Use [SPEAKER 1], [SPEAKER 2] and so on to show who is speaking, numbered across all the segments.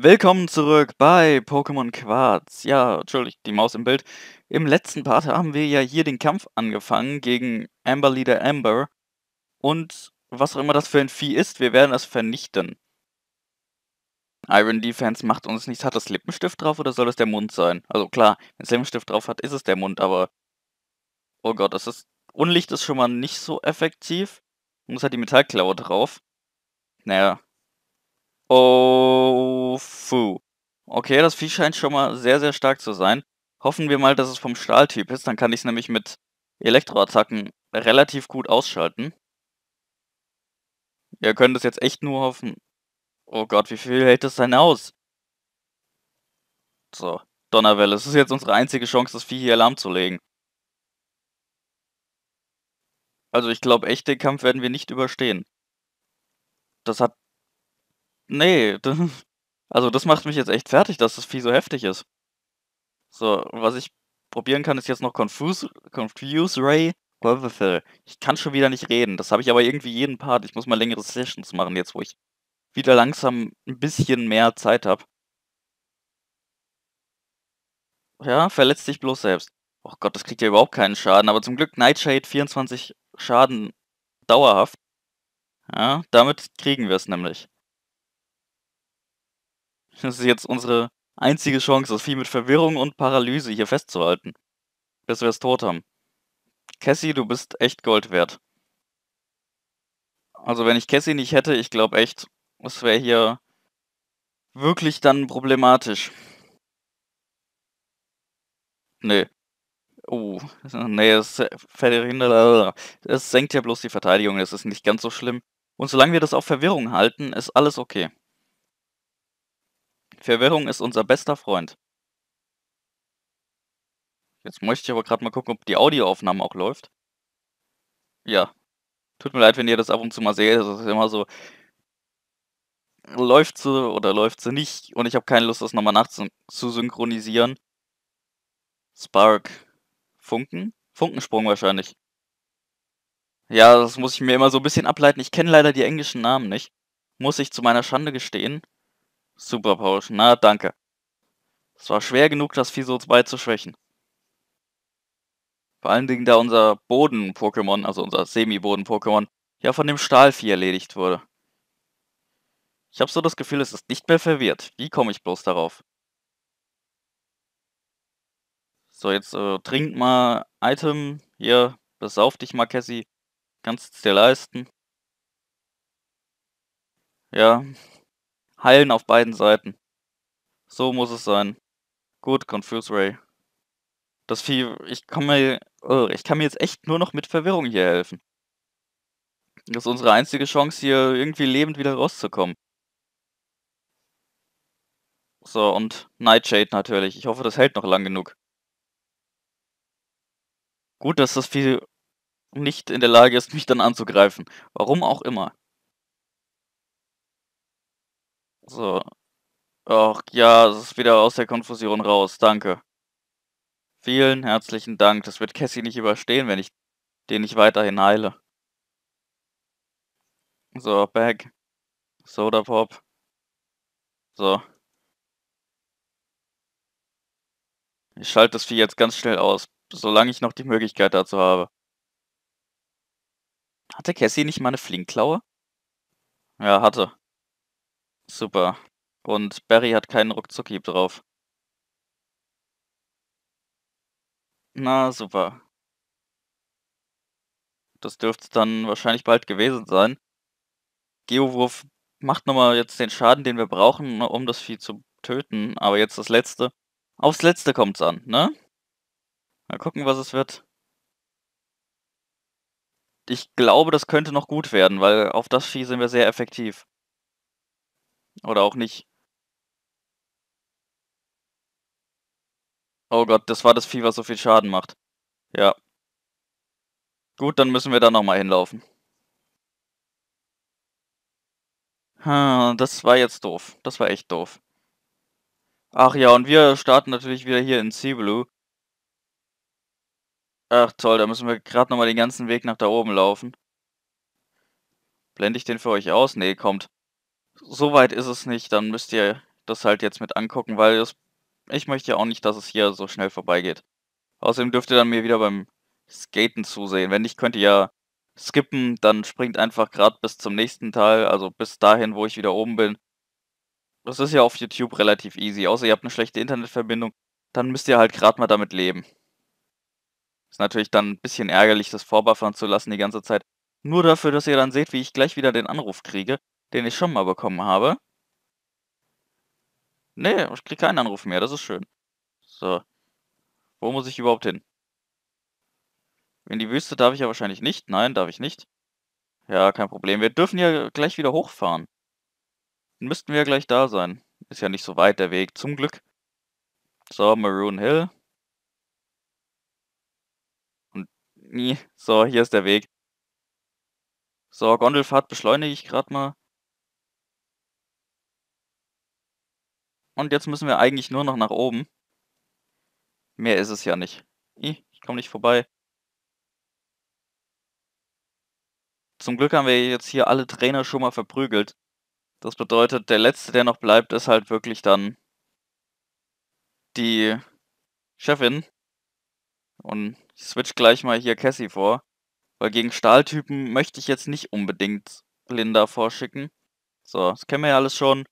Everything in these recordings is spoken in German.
[SPEAKER 1] Willkommen zurück bei Pokémon Quarz. Ja, entschuldigt, die Maus im Bild. Im letzten Part haben wir ja hier den Kampf angefangen gegen Amber Leader Amber. Und was auch immer das für ein Vieh ist, wir werden es vernichten. Iron Defense macht uns nichts. Hat das Lippenstift drauf oder soll es der Mund sein? Also klar, wenn es Lippenstift drauf hat, ist es der Mund, aber... Oh Gott, das ist... Unlicht ist schon mal nicht so effektiv. Und es hat die Metallklaue drauf. Naja, Oh, fu. Okay, das Vieh scheint schon mal sehr, sehr stark zu sein. Hoffen wir mal, dass es vom Stahltyp ist. Dann kann ich es nämlich mit Elektroattacken relativ gut ausschalten. Wir können das jetzt echt nur hoffen. Oh Gott, wie viel hält das denn aus? So, Donnerwelle. Es ist jetzt unsere einzige Chance, das Vieh hier Alarm zu legen. Also ich glaube echt, den Kampf werden wir nicht überstehen. Das hat Nee, das, also das macht mich jetzt echt fertig, dass das Vieh so heftig ist. So, was ich probieren kann, ist jetzt noch Confuse, Confuse Ray Ich kann schon wieder nicht reden. Das habe ich aber irgendwie jeden Part. Ich muss mal längere Sessions machen jetzt, wo ich wieder langsam ein bisschen mehr Zeit habe. Ja, verletzt dich bloß selbst. Oh Gott, das kriegt ja überhaupt keinen Schaden. Aber zum Glück Nightshade 24 Schaden dauerhaft. Ja, damit kriegen wir es nämlich. Das ist jetzt unsere einzige Chance, das Vieh mit Verwirrung und Paralyse hier festzuhalten. Bis wir es tot haben. Cassie, du bist echt Gold wert. Also wenn ich Cassie nicht hätte, ich glaube echt, es wäre hier wirklich dann problematisch. Nee. Oh, nee, es verhindert. Es senkt ja bloß die Verteidigung, es ist nicht ganz so schlimm. Und solange wir das auf Verwirrung halten, ist alles okay. Verwirrung ist unser bester Freund. Jetzt möchte ich aber gerade mal gucken, ob die Audioaufnahme auch läuft. Ja. Tut mir leid, wenn ihr das ab und zu mal seht. Das ist immer so. Läuft sie oder läuft sie nicht? Und ich habe keine Lust, das nochmal nachzusynchronisieren. Spark. Funken? Funkensprung wahrscheinlich. Ja, das muss ich mir immer so ein bisschen ableiten. Ich kenne leider die englischen Namen nicht. Muss ich zu meiner Schande gestehen. Super, Paul. Na, danke. Es war schwer genug, das Vieh so 2 zu schwächen. Vor allen Dingen, da unser Boden-Pokémon, also unser Semi-Boden-Pokémon, ja von dem Stahlvieh erledigt wurde. Ich habe so das Gefühl, es ist nicht mehr verwirrt. Wie komme ich bloß darauf? So, jetzt äh, trink mal Item. Hier, besauf dich mal, Cassie. Kannst es dir leisten. Ja, Hallen auf beiden Seiten. So muss es sein. Gut, Confuse Ray. Das Vieh, ich kann mir, oh, ich kann mir jetzt echt nur noch mit Verwirrung hier helfen. Das ist unsere einzige Chance, hier irgendwie lebend wieder rauszukommen. So, und Nightshade natürlich. Ich hoffe, das hält noch lang genug. Gut, dass das Vieh nicht in der Lage ist, mich dann anzugreifen. Warum auch immer. So. Ach ja, es ist wieder aus der Konfusion raus. Danke. Vielen herzlichen Dank. Das wird Cassie nicht überstehen, wenn ich den nicht weiterhin heile. So, back. Soda Pop. So. Ich schalte das Vieh jetzt ganz schnell aus, solange ich noch die Möglichkeit dazu habe. Hatte Cassie nicht mal eine Flinkklaue? Ja, hatte. Super. Und Barry hat keinen Ruckzuckhieb drauf. Na, super. Das dürfte es dann wahrscheinlich bald gewesen sein. Geowurf macht nochmal jetzt den Schaden, den wir brauchen, ne, um das Vieh zu töten. Aber jetzt das letzte. Aufs letzte kommt's an, ne? Mal gucken, was es wird. Ich glaube, das könnte noch gut werden, weil auf das Vieh sind wir sehr effektiv. Oder auch nicht. Oh Gott, das war das Vieh, was so viel Schaden macht. Ja. Gut, dann müssen wir da nochmal hinlaufen. Hm, das war jetzt doof. Das war echt doof. Ach ja, und wir starten natürlich wieder hier in Sea Blue. Ach toll, da müssen wir gerade nochmal den ganzen Weg nach da oben laufen. Blende ich den für euch aus? Nee, kommt so weit ist es nicht, dann müsst ihr das halt jetzt mit angucken, weil es, ich möchte ja auch nicht, dass es hier so schnell vorbeigeht. Außerdem dürft ihr dann mir wieder beim Skaten zusehen. Wenn nicht, könnt ihr ja skippen, dann springt einfach gerade bis zum nächsten Teil, also bis dahin, wo ich wieder oben bin. Das ist ja auf YouTube relativ easy, außer ihr habt eine schlechte Internetverbindung, dann müsst ihr halt gerade mal damit leben. Ist natürlich dann ein bisschen ärgerlich, das vorbuffern zu lassen die ganze Zeit. Nur dafür, dass ihr dann seht, wie ich gleich wieder den Anruf kriege den ich schon mal bekommen habe. Nee, ich kriege keinen Anruf mehr, das ist schön. So. Wo muss ich überhaupt hin? In die Wüste darf ich ja wahrscheinlich nicht. Nein, darf ich nicht. Ja, kein Problem. Wir dürfen ja gleich wieder hochfahren. Dann müssten wir ja gleich da sein. Ist ja nicht so weit der Weg, zum Glück. So, Maroon Hill. Und nie. So, hier ist der Weg. So, Gondelfahrt beschleunige ich gerade mal. Und jetzt müssen wir eigentlich nur noch nach oben. Mehr ist es ja nicht. Ich komme nicht vorbei. Zum Glück haben wir jetzt hier alle Trainer schon mal verprügelt. Das bedeutet, der letzte, der noch bleibt, ist halt wirklich dann die Chefin. Und ich switch gleich mal hier Cassie vor. Weil gegen Stahltypen möchte ich jetzt nicht unbedingt Linda vorschicken. So, das kennen wir ja alles schon.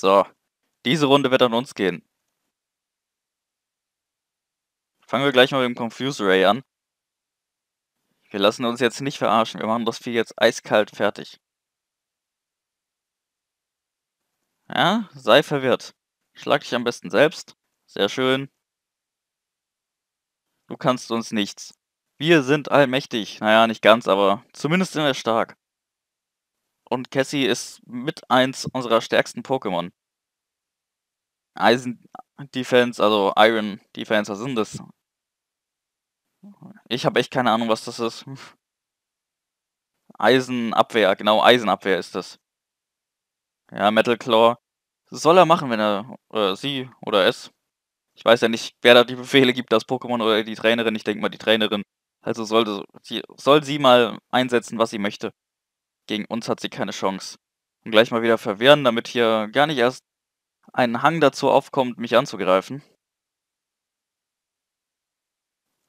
[SPEAKER 1] So, diese Runde wird an uns gehen. Fangen wir gleich mal mit dem Confuse Ray an. Wir lassen uns jetzt nicht verarschen. Wir machen das Vieh jetzt eiskalt fertig. Ja, sei verwirrt. Schlag dich am besten selbst. Sehr schön. Du kannst uns nichts. Wir sind allmächtig. Naja, nicht ganz, aber zumindest sind wir stark. Und Cassie ist mit eins unserer stärksten Pokémon. Eisen Defense, also Iron Defense, was sind das? Ich habe echt keine Ahnung, was das ist. Eisenabwehr, genau, Eisenabwehr ist das. Ja, Metal Claw. Soll er machen, wenn er äh, sie oder es. Ich weiß ja nicht, wer da die Befehle gibt, das Pokémon oder die Trainerin. Ich denke mal, die Trainerin. Also sollte sie, soll sie mal einsetzen, was sie möchte. Gegen uns hat sie keine Chance. Und gleich mal wieder verwehren, damit hier gar nicht erst ein Hang dazu aufkommt, mich anzugreifen.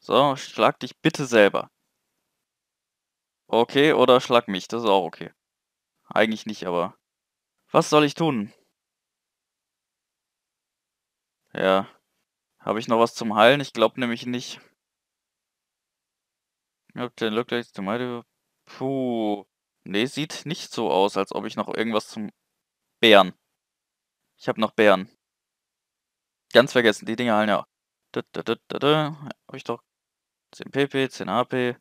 [SPEAKER 1] So, schlag dich bitte selber. Okay, oder schlag mich, das ist auch okay. Eigentlich nicht, aber. Was soll ich tun? Ja. Habe ich noch was zum Heilen? Ich glaube nämlich nicht. Ich Puh. Nee, sieht nicht so aus, als ob ich noch irgendwas zum... Bären. Ich habe noch Bären. Ganz vergessen, die Dinger halten ja. Da, Hab ich doch 10 PP, 10 HP.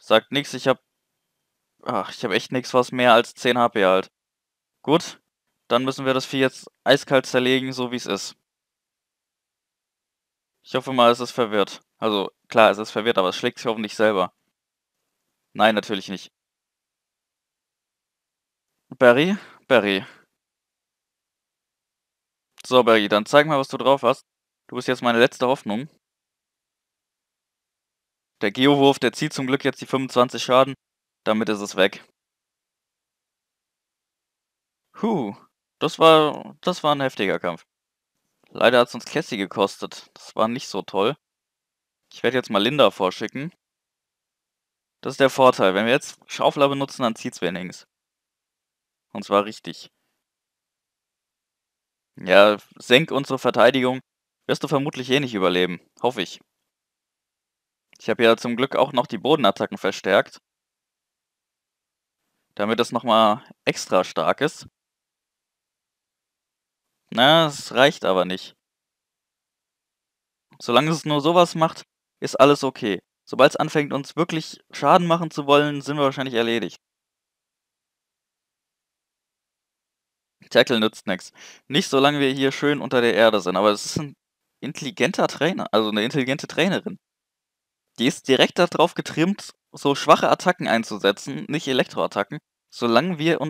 [SPEAKER 1] Sagt nichts, ich hab... Ach, ich hab echt nichts, was mehr als 10 HP halt. Gut, dann müssen wir das Vieh jetzt eiskalt zerlegen, so wie es ist. Ich hoffe mal, es ist verwirrt. Also, klar, es ist verwirrt, aber es schlägt sich hoffentlich selber. Nein, natürlich nicht. Barry? Barry. So, Barry, dann zeig mal, was du drauf hast. Du bist jetzt meine letzte Hoffnung. Der Geowurf, der zieht zum Glück jetzt die 25 Schaden. Damit ist es weg. Huh, das war, das war ein heftiger Kampf. Leider hat es uns Cassie gekostet. Das war nicht so toll. Ich werde jetzt mal Linda vorschicken. Das ist der Vorteil. Wenn wir jetzt Schaufler benutzen, dann zieht's wenigstens. Und zwar richtig. Ja, senk unsere Verteidigung. Wirst du vermutlich eh nicht überleben. Hoffe ich. Ich habe ja zum Glück auch noch die Bodenattacken verstärkt. Damit das nochmal extra stark ist. Na, es reicht aber nicht. Solange es nur sowas macht, ist alles okay. Sobald es anfängt, uns wirklich Schaden machen zu wollen, sind wir wahrscheinlich erledigt. Tackle nützt nichts. Nicht, solange wir hier schön unter der Erde sind, aber es ist ein intelligenter Trainer, also eine intelligente Trainerin. Die ist direkt darauf getrimmt, so schwache Attacken einzusetzen, nicht Elektroattacken, solange wir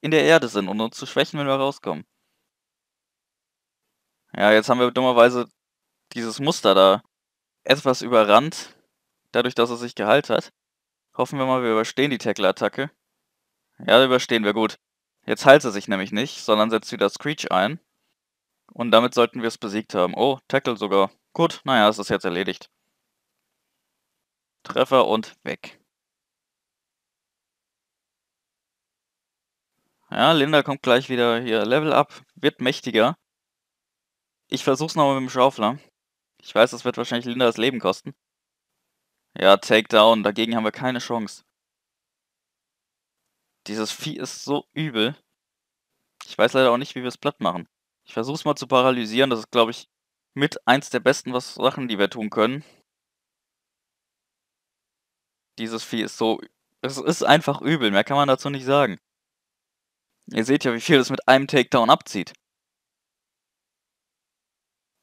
[SPEAKER 1] in der Erde sind und uns zu schwächen, wenn wir rauskommen. Ja, jetzt haben wir dummerweise dieses Muster da etwas überrannt, dadurch, dass er sich geheilt hat. Hoffen wir mal, wir überstehen die Tackle-Attacke. Ja, überstehen wir gut. Jetzt heilt er sich nämlich nicht, sondern setzt wieder Screech ein. Und damit sollten wir es besiegt haben. Oh, Tackle sogar. Gut, naja, es ist jetzt erledigt. Treffer und weg. Ja, Linda kommt gleich wieder hier. Level up, wird mächtiger. Ich versuch's nochmal mit dem Schaufler. Ich weiß, das wird wahrscheinlich Linda das Leben kosten. Ja, Takedown, dagegen haben wir keine Chance. Dieses Vieh ist so übel. Ich weiß leider auch nicht, wie wir es platt machen. Ich versuch's mal zu paralysieren. Das ist, glaube ich, mit eins der besten was Sachen, die wir tun können. Dieses Vieh ist so... Es ist einfach übel. Mehr kann man dazu nicht sagen. Ihr seht ja, wie viel es mit einem Takedown abzieht.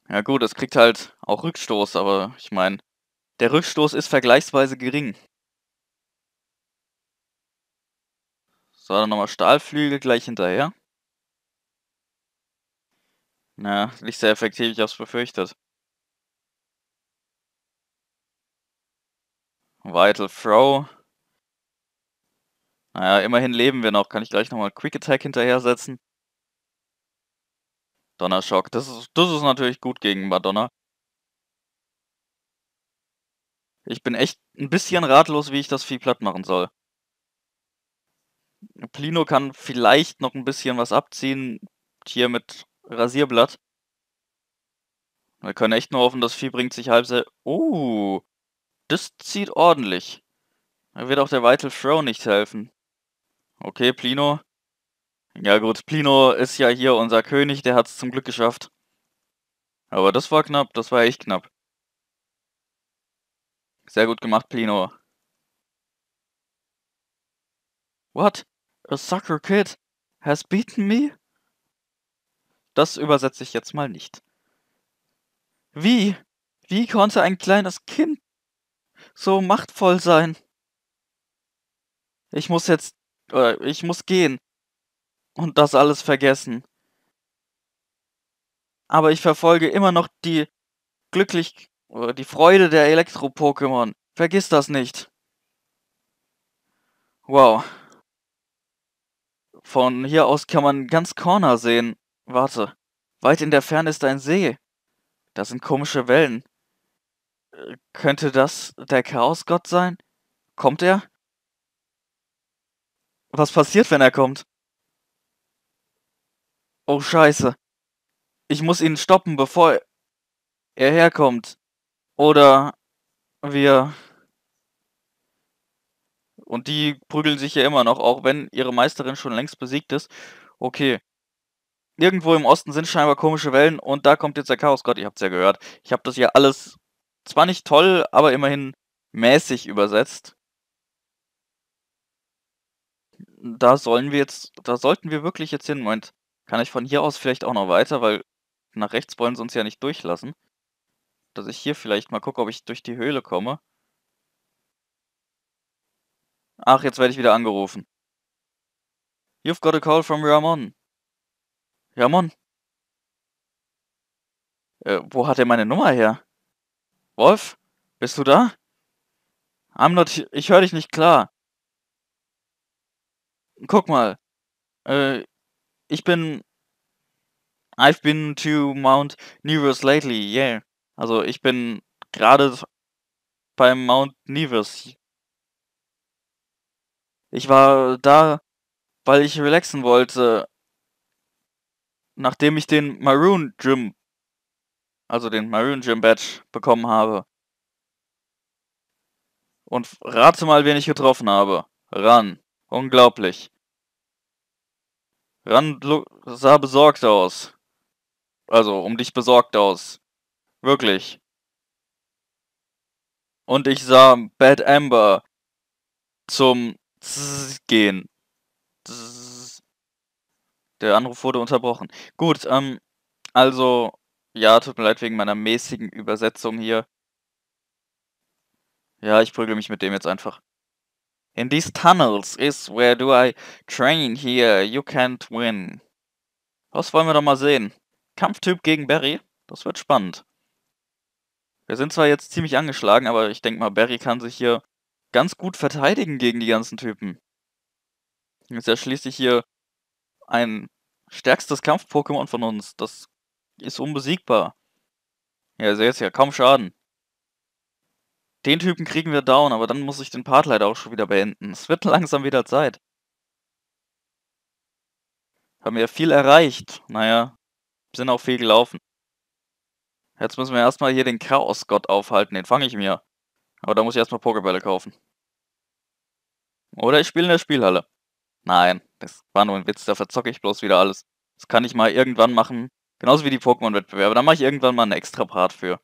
[SPEAKER 1] Ja gut, es kriegt halt auch Rückstoß, aber ich meine, der Rückstoß ist vergleichsweise gering. So, dann nochmal Stahlflügel gleich hinterher. Na, nicht sehr effektiv, ich hab's befürchtet. Vital Throw. Naja, immerhin leben wir noch. Kann ich gleich nochmal Quick Attack hinterher setzen. Donnerschock. Das ist, das ist natürlich gut gegen Madonna. Ich bin echt ein bisschen ratlos, wie ich das Vieh platt machen soll. Plino kann vielleicht noch ein bisschen was abziehen, hier mit Rasierblatt. Wir können echt nur hoffen, das Vieh bringt sich halb sehr... Oh, uh, das zieht ordentlich. Da wird auch der Vital Throw nicht helfen. Okay, Plino. Ja gut, Plino ist ja hier unser König, der hat es zum Glück geschafft. Aber das war knapp, das war echt knapp. Sehr gut gemacht, Plino. What? A sucker kid has beaten me? Das übersetze ich jetzt mal nicht. Wie? Wie konnte ein kleines Kind so machtvoll sein? Ich muss jetzt... Äh, ich muss gehen. Und das alles vergessen. Aber ich verfolge immer noch die glücklich die Freude der Elektro-Pokémon. Vergiss das nicht. Wow. Von hier aus kann man ganz Corner sehen. Warte. Weit in der Ferne ist ein See. Da sind komische Wellen. Äh, könnte das der Chaosgott sein? Kommt er? Was passiert, wenn er kommt? Oh Scheiße. Ich muss ihn stoppen, bevor er herkommt. Oder wir. Und die prügeln sich ja immer noch, auch wenn ihre Meisterin schon längst besiegt ist. Okay. Irgendwo im Osten sind scheinbar komische Wellen und da kommt jetzt der Chaosgott. Ihr habt es ja gehört. Ich habe das ja alles zwar nicht toll, aber immerhin mäßig übersetzt. Da sollen wir jetzt, da sollten wir wirklich jetzt hin. Moment, kann ich von hier aus vielleicht auch noch weiter, weil nach rechts wollen sie uns ja nicht durchlassen dass ich hier vielleicht mal gucke, ob ich durch die Höhle komme. Ach, jetzt werde ich wieder angerufen. You've got a call from Ramon. Ramon? Äh, wo hat er meine Nummer her? Wolf? Bist du da? Amnot, ich höre dich nicht klar. Guck mal. Äh, ich bin... I've been to Mount Nerus lately, yeah. Also ich bin gerade beim Mount Nevis. Ich war da, weil ich relaxen wollte, nachdem ich den Maroon Gym, also den Maroon Gym Badge bekommen habe. Und rate mal, wen ich getroffen habe. Ran. Unglaublich. Ran sah besorgt aus. Also, um dich besorgt aus. Wirklich. Und ich sah Bad Amber zum Zzz gehen. Zzz. Der Anruf wurde unterbrochen. Gut, ähm, also, ja, tut mir leid wegen meiner mäßigen Übersetzung hier. Ja, ich prügel mich mit dem jetzt einfach. In these tunnels is where do I train here. You can't win. Was wollen wir doch mal sehen? Kampftyp gegen Barry? Das wird spannend. Wir sind zwar jetzt ziemlich angeschlagen, aber ich denke mal, Barry kann sich hier ganz gut verteidigen gegen die ganzen Typen. Ist ja schließlich hier ein stärkstes Kampf-Pokémon von uns. Das ist unbesiegbar. Ja, ihr seht ja, kaum Schaden. Den Typen kriegen wir down, aber dann muss ich den Part leider auch schon wieder beenden. Es wird langsam wieder Zeit. Haben wir viel erreicht. Naja, sind auch viel gelaufen. Jetzt müssen wir erstmal hier den Chaos-Gott aufhalten, den fange ich mir. Aber da muss ich erstmal Pokébälle kaufen. Oder ich spiele in der Spielhalle. Nein, das war nur ein Witz, da verzocke ich bloß wieder alles. Das kann ich mal irgendwann machen. Genauso wie die Pokémon-Wettbewerbe. Da mache ich irgendwann mal einen extra Part für.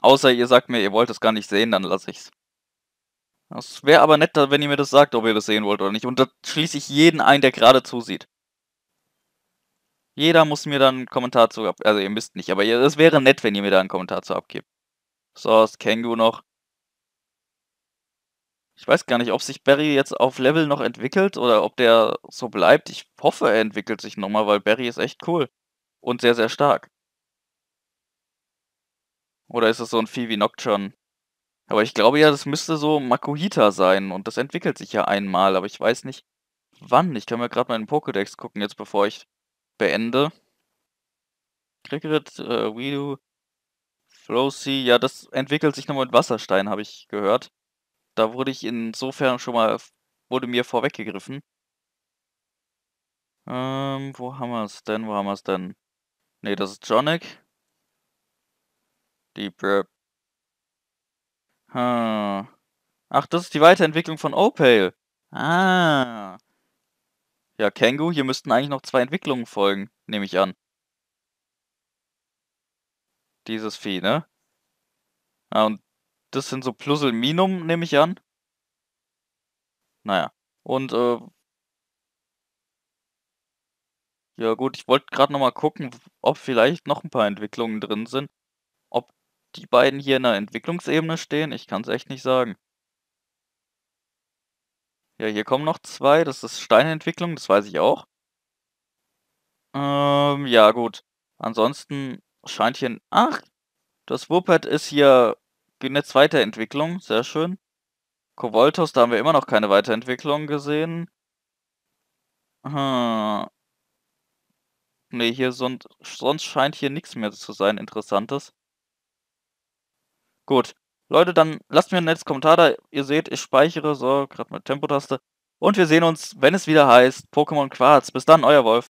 [SPEAKER 1] Außer ihr sagt mir, ihr wollt es gar nicht sehen, dann lasse ich's. Das wäre aber netter, wenn ihr mir das sagt, ob ihr das sehen wollt oder nicht. Und da schließe ich jeden ein, der gerade zusieht. Jeder muss mir dann einen Kommentar zu ab. Also ihr müsst nicht, aber es wäre nett, wenn ihr mir da einen Kommentar zu abgebt. So, das Kengu noch. Ich weiß gar nicht, ob sich Barry jetzt auf Level noch entwickelt oder ob der so bleibt. Ich hoffe, er entwickelt sich nochmal, weil Barry ist echt cool. Und sehr, sehr stark. Oder ist es so ein Vieh wie Nocturne? Aber ich glaube ja, das müsste so Makuhita sein. Und das entwickelt sich ja einmal. Aber ich weiß nicht, wann. Ich kann mir gerade meinen Pokédex gucken, jetzt bevor ich beende. Cricket, äh, Widu, Frosty, ja, das entwickelt sich nochmal mit Wasserstein, habe ich gehört. Da wurde ich insofern schon mal, wurde mir vorweggegriffen. Ähm, wo haben wir es denn? Wo haben wir es denn? Ne, das ist Jonic. Die Burp. Hm. Ach, das ist die Weiterentwicklung von Opale. Ah. Ja, Kengu, hier müssten eigentlich noch zwei Entwicklungen folgen, nehme ich an. Dieses Vieh, ne? Ja, ah, und das sind so Plus und Minum, nehme ich an. Naja. Und, äh. Ja gut, ich wollte gerade nochmal gucken, ob vielleicht noch ein paar Entwicklungen drin sind. Ob die beiden hier in der Entwicklungsebene stehen, ich kann es echt nicht sagen. Ja, hier kommen noch zwei. Das ist Steinentwicklung, das weiß ich auch. Ähm, ja, gut. Ansonsten scheint hier... Ach, das Wuppert ist hier eine Weiterentwicklung. Sehr schön. Kovoltos, da haben wir immer noch keine Weiterentwicklung gesehen. Hm. Ne, hier sonst, sonst scheint hier nichts mehr zu sein, interessantes. Gut, Leute, dann lasst mir ein nettes Kommentar da. Ihr seht, ich speichere, so, gerade mit Tempotaste. Und wir sehen uns, wenn es wieder heißt, Pokémon Quarz. Bis dann, euer Wolf.